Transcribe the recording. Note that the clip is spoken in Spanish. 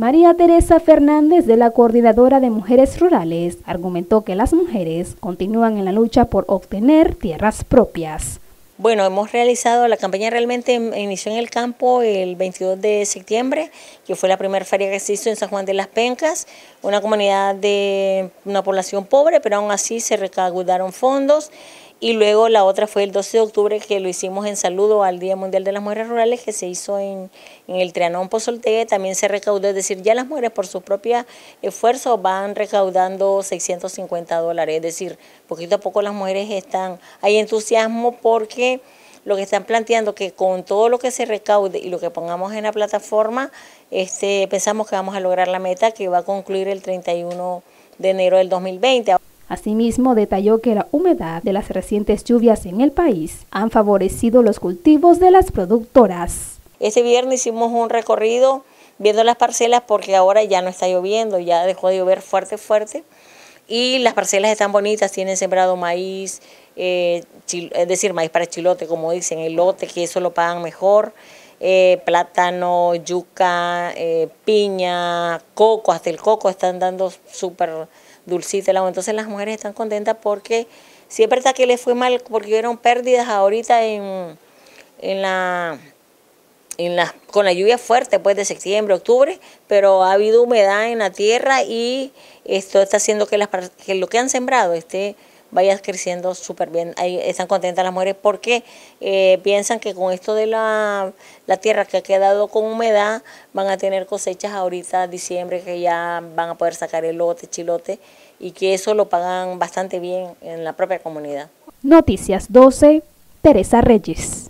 María Teresa Fernández, de la Coordinadora de Mujeres Rurales, argumentó que las mujeres continúan en la lucha por obtener tierras propias. Bueno, hemos realizado, la campaña realmente em, inició en el campo el 22 de septiembre, que fue la primera feria que se hizo en San Juan de las Pencas, una comunidad de una población pobre, pero aún así se recaudaron fondos y luego la otra fue el 12 de octubre que lo hicimos en saludo al Día Mundial de las Mujeres Rurales que se hizo en, en el Trianón Pozoltegue, también se recaudó, es decir, ya las mujeres por su propio esfuerzo van recaudando 650 dólares, es decir, poquito a poco las mujeres están, hay entusiasmo porque lo que están planteando que con todo lo que se recaude y lo que pongamos en la plataforma, este, pensamos que vamos a lograr la meta que va a concluir el 31 de enero del 2020. Asimismo, detalló que la humedad de las recientes lluvias en el país han favorecido los cultivos de las productoras. Ese viernes hicimos un recorrido viendo las parcelas porque ahora ya no está lloviendo, ya dejó de llover fuerte, fuerte. Y las parcelas están bonitas, tienen sembrado maíz, eh, es decir, maíz para chilote, como dicen, elote, que eso lo pagan mejor, eh, plátano, yuca, eh, piña, coco, hasta el coco están dando súper Dulcita, la entonces las mujeres están contentas porque siempre está que les fue mal, porque hubieron pérdidas ahorita en, en la... En con la lluvia fuerte, pues de septiembre, octubre, pero ha habido humedad en la tierra y esto está haciendo que, las, que lo que han sembrado esté vayas creciendo súper bien. Ahí están contentas las mujeres porque eh, piensan que con esto de la, la, tierra que ha quedado con humedad, van a tener cosechas ahorita, diciembre, que ya van a poder sacar elote, chilote, y que eso lo pagan bastante bien en la propia comunidad. Noticias 12, Teresa Reyes.